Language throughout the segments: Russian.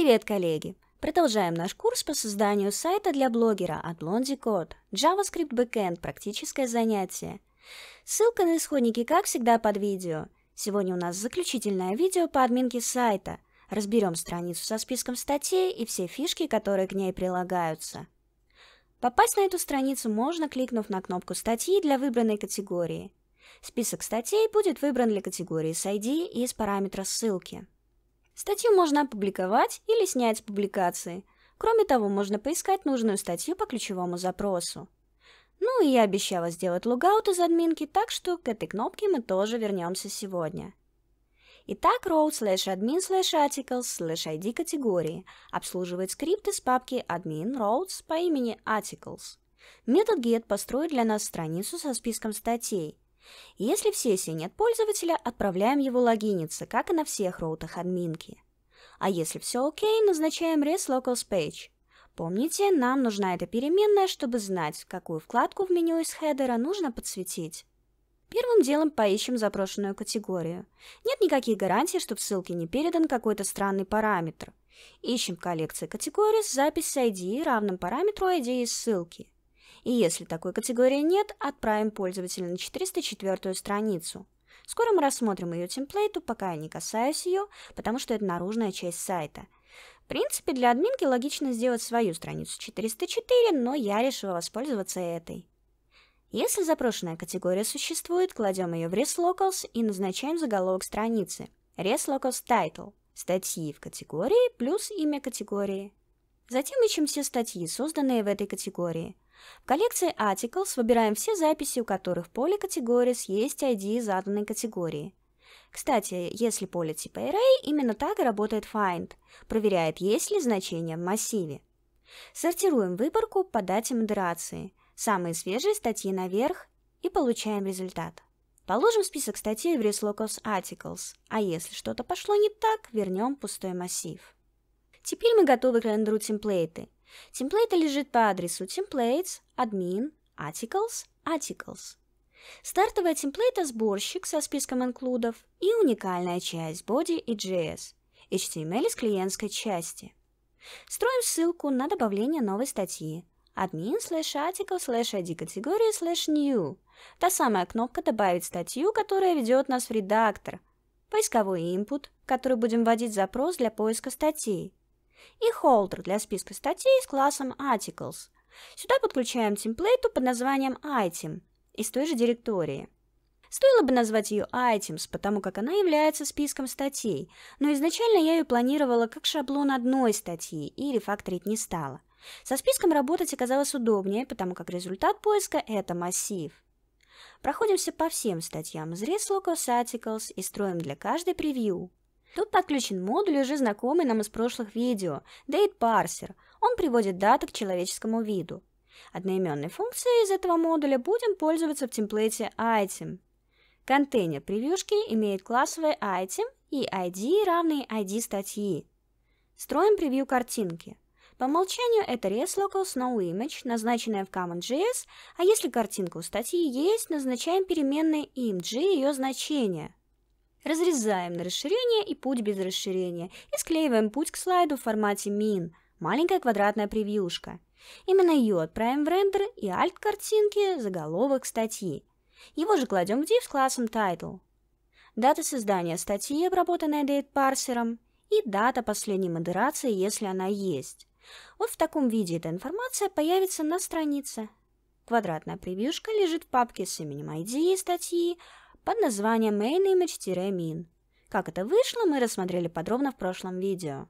Привет, коллеги! Продолжаем наш курс по созданию сайта для блогера от Blondie Code. JavaScript Backend – практическое занятие. Ссылка на исходники, как всегда, под видео. Сегодня у нас заключительное видео по админке сайта. Разберем страницу со списком статей и все фишки, которые к ней прилагаются. Попасть на эту страницу можно, кликнув на кнопку статьи для выбранной категории. Список статей будет выбран для категории с ID и из параметра ссылки. Статью можно опубликовать или снять с публикации. Кроме того, можно поискать нужную статью по ключевому запросу. Ну и я обещала сделать логаут из админки, так что к этой кнопке мы тоже вернемся сегодня. Итак, row slash admin slash articles slash id категории обслуживает скрипт из папки admin roads по имени articles. Метод get построит для нас страницу со списком статей, если в сессии нет пользователя, отправляем его логиниться, как и на всех роутах админки. А если все окей, назначаем REST Locals Помните, нам нужна эта переменная, чтобы знать, какую вкладку в меню из хедера нужно подсветить. Первым делом поищем запрошенную категорию. Нет никаких гарантий, что в ссылке не передан какой-то странный параметр. Ищем в коллекции категории запись с ID равным параметру ID из ссылки и если такой категории нет, отправим пользователя на 404 страницу. Скоро мы рассмотрим ее темплейту, пока я не касаюсь ее, потому что это наружная часть сайта. В принципе, для админки логично сделать свою страницу 404, но я решила воспользоваться этой. Если запрошенная категория существует, кладем ее в ResLocals и назначаем заголовок страницы ResLocals Title, статьи в категории плюс имя категории. Затем ищем все статьи, созданные в этой категории – в коллекции Articles выбираем все записи, у которых в поле Categories есть ID заданной категории. Кстати, если поле типа Array, именно так и работает Find, проверяет, есть ли значение в массиве. Сортируем выборку по дате модерации, самые свежие статьи наверх и получаем результат. Положим список статей в Reslocals Articles, а если что-то пошло не так, вернем пустой массив. Теперь мы готовы к рендеру темплейты. Темплейта лежит по адресу templates, admin, articles, articles. Стартовая темплейта – сборщик со списком инклюдов и уникальная часть body и JS, HTML из клиентской части. Строим ссылку на добавление новой статьи admin slash article slash id категории slash new. Та самая кнопка «Добавить статью», которая ведет нас в редактор. Поисковой input, который будем вводить запрос для поиска статей и холдер для списка статей с классом Articles. Сюда подключаем темплейту под названием Item из той же директории. Стоило бы назвать ее Items, потому как она является списком статей, но изначально я ее планировала как шаблон одной статьи и рефакторить не стала. Со списком работать оказалось удобнее, потому как результат поиска – это массив. Проходимся по всем статьям из Reslocus Articles и строим для каждой превью. Тут подключен модуль, уже знакомый нам из прошлых видео, date parser. Он приводит даты к человеческому виду. Одноименной функцией из этого модуля будем пользоваться в темплейте item. Контейнер превьюшки имеет классовый item и ID, равный ID статьи. Строим превью картинки. По умолчанию это resLocals noImage, назначенная в Common.js, а если картинка у статьи есть, назначаем переменной img ее значение – Разрезаем на расширение и путь без расширения и склеиваем путь к слайду в формате min, маленькая квадратная превьюшка. Именно ее отправим в рендер и alt картинки, заголовок статьи. Его же кладем в div с классом title. Дата создания статьи, обработанная date-парсером, и дата последней модерации, если она есть. Вот в таком виде эта информация появится на странице. Квадратная превьюшка лежит в папке с именем ID статьи, под названием Main Image-Min. Как это вышло, мы рассмотрели подробно в прошлом видео.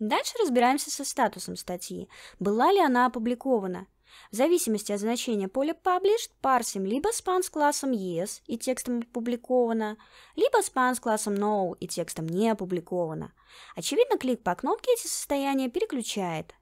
Дальше разбираемся со статусом статьи, была ли она опубликована. В зависимости от значения поля Published парсим либо span с классом Yes и текстом опубликовано, либо span с классом No и текстом не опубликовано. Очевидно, клик по кнопке эти состояния переключает,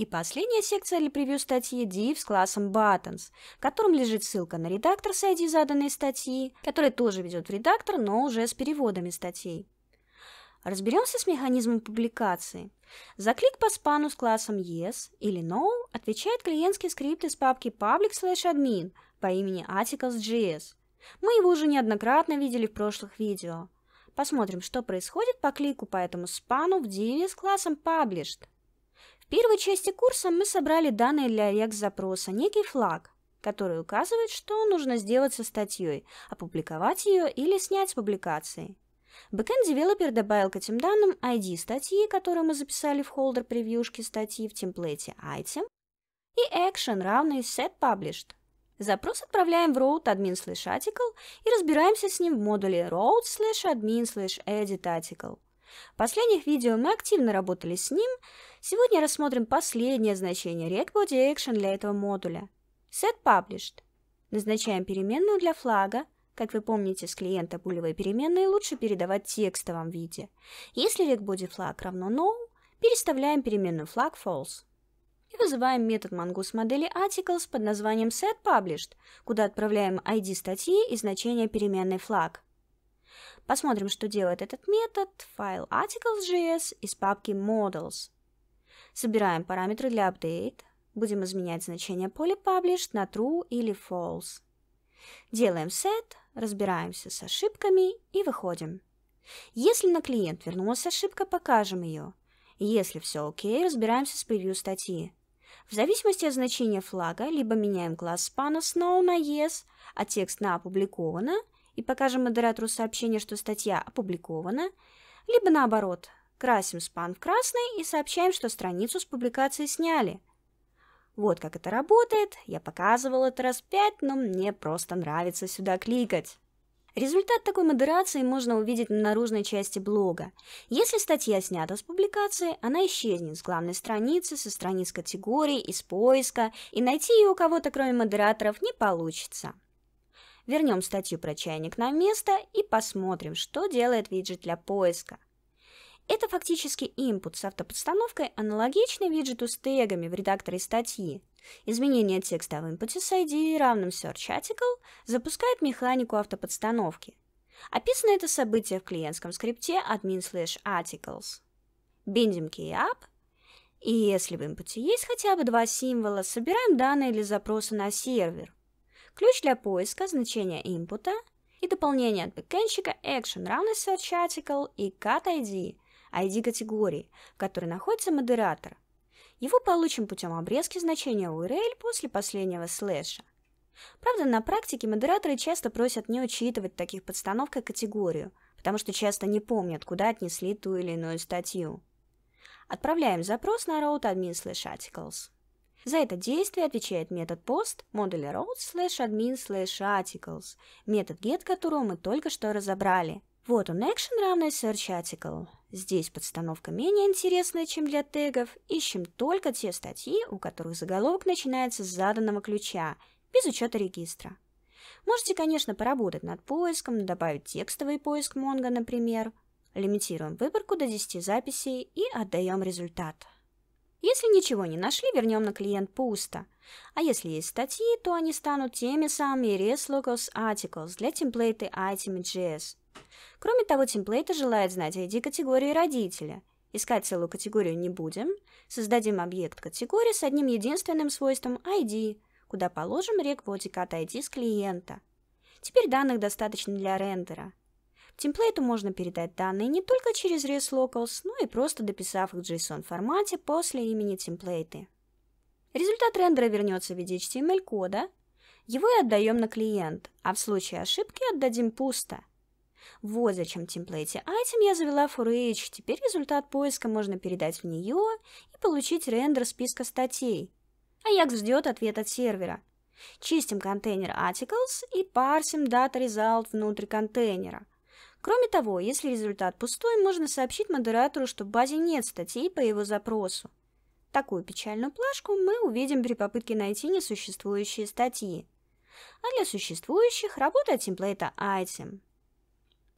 и последняя секция для превью статьи div с классом buttons, которым лежит ссылка на редактор с ID заданной статьи, который тоже ведет в редактор, но уже с переводами статей. Разберемся с механизмом публикации. За клик по спану с классом yes или no отвечает клиентский скрипт из папки public slash admin по имени articles.js. Мы его уже неоднократно видели в прошлых видео. Посмотрим, что происходит по клику по этому спану в div с классом published первой части курса мы собрали данные для рекс-запроса, некий флаг, который указывает, что нужно сделать со статьей, опубликовать ее или снять с публикации. Backend-девелопер добавил к этим данным ID статьи, которую мы записали в холдер превьюшки статьи в темплете item, и action, равный setPublished. Запрос отправляем в route admin slash article и разбираемся с ним в модуле road admin slash edit article. В последних видео мы активно работали с ним. Сегодня рассмотрим последнее значение RedBodyAction для этого модуля. SetPublished. Назначаем переменную для флага. Как вы помните, с клиента булевые переменные лучше передавать в текстовом виде. Если RedBodyFlag равно no, переставляем переменную flag false и вызываем метод Mongoose модели Articles под названием setPublished, куда отправляем ID статьи и значение переменной flag. Посмотрим, что делает этот метод. Файл articles.js из папки models. Собираем параметры для update. Будем изменять значение поля published на true или false. Делаем set, разбираемся с ошибками и выходим. Если на клиент вернулась ошибка, покажем ее. Если все окей, разбираемся с превью статьи. В зависимости от значения флага, либо меняем класс span snow на yes, а текст на опубликовано, и покажем модератору сообщение, что статья опубликована, либо наоборот, красим спан в красный и сообщаем, что страницу с публикацией сняли. Вот как это работает, я показывала это раз пять, но мне просто нравится сюда кликать. Результат такой модерации можно увидеть на наружной части блога. Если статья снята с публикации, она исчезнет с главной страницы, со страниц категории, из поиска, и найти ее у кого-то кроме модераторов не получится. Вернем статью про чайник на место и посмотрим, что делает виджет для поиска. Это фактически импут с автоподстановкой, аналогичный виджету с тегами в редакторе статьи. Изменение текста в импуте с ID равным search запускает механику автоподстановки. Описано это событие в клиентском скрипте admin slash articles. Биндим key-up, и если в импуте есть хотя бы два символа, собираем данные для запроса на сервер ключ для поиска, значение импута и дополнение от бэкэнщика action равно search article и cat ID, ID категории, в которой находится модератор. Его получим путем обрезки значения URL после последнего слэша. Правда, на практике модераторы часто просят не учитывать таких таких подстановках категорию, потому что часто не помнят, куда отнесли ту или иную статью. Отправляем запрос на route admin slash articles. За это действие отвечает метод post модуля roles slash admin slash articles, метод get которого мы только что разобрали. Вот он action равный search article. Здесь подстановка менее интересная, чем для тегов. Ищем только те статьи, у которых заголовок начинается с заданного ключа, без учета регистра. Можете, конечно, поработать над поиском, добавить текстовый поиск Mongo, например. Лимитируем выборку до 10 записей и отдаем результат. Если ничего не нашли, вернем на клиент пусто. А если есть статьи, то они станут теми самыми ResLocals Articles для темплейта Item.js. Кроме того, темплейты желает знать ID-категории родителя. Искать целую категорию не будем. Создадим объект категории с одним единственным свойством ID, куда положим рекводикат ID с клиента. Теперь данных достаточно для рендера – Темплейту можно передать данные не только через ResLocals, но и просто дописав их в JSON-формате после имени темплейты. Результат рендера вернется в виде HTML-кода, его и отдаем на клиент, а в случае ошибки отдадим пусто. Вот зачем в темплейте item я завела for each. теперь результат поиска можно передать в нее и получить рендер списка статей. Аякс ждет ответ от сервера. Чистим контейнер articles и парсим data result внутрь контейнера. Кроме того, если результат пустой, можно сообщить модератору, что в базе нет статей по его запросу. Такую печальную плашку мы увидим при попытке найти несуществующие статьи. А для существующих работа темплейта item.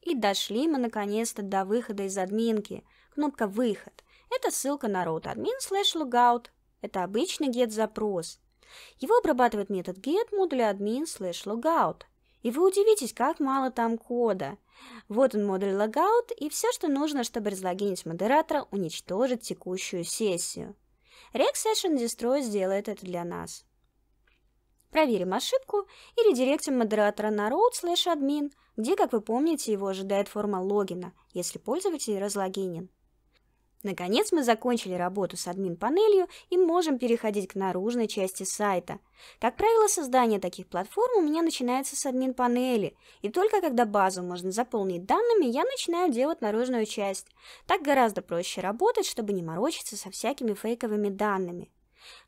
И дошли мы наконец-то до выхода из админки. Кнопка «Выход». Это ссылка на root admin slash logout. Это обычный get-запрос. Его обрабатывает метод get модуля admin slash logout. И вы удивитесь, как мало там кода. Вот он модуль логаут и все, что нужно, чтобы разлогинить модератора, уничтожить текущую сессию. React Session Destroy сделает это для нас. Проверим ошибку и редиректим модератора на root slash admin, где, как вы помните, его ожидает форма логина, если пользователь разлогинен. Наконец мы закончили работу с админ-панелью и можем переходить к наружной части сайта. Как правило, создание таких платформ у меня начинается с админ-панели, и только когда базу можно заполнить данными, я начинаю делать наружную часть. Так гораздо проще работать, чтобы не морочиться со всякими фейковыми данными.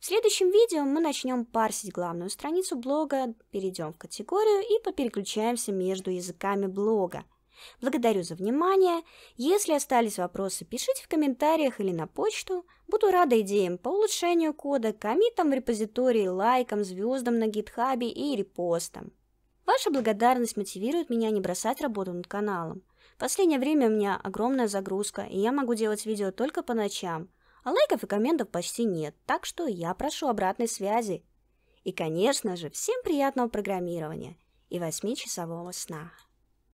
В следующем видео мы начнем парсить главную страницу блога, перейдем в категорию и попереключаемся между языками блога. Благодарю за внимание. Если остались вопросы, пишите в комментариях или на почту. Буду рада идеям по улучшению кода, коммитам в репозитории, лайкам, звездам на гитхабе и репостам. Ваша благодарность мотивирует меня не бросать работу над каналом. В последнее время у меня огромная загрузка, и я могу делать видео только по ночам, а лайков и комментов почти нет, так что я прошу обратной связи. И, конечно же, всем приятного программирования и восьмичасового сна.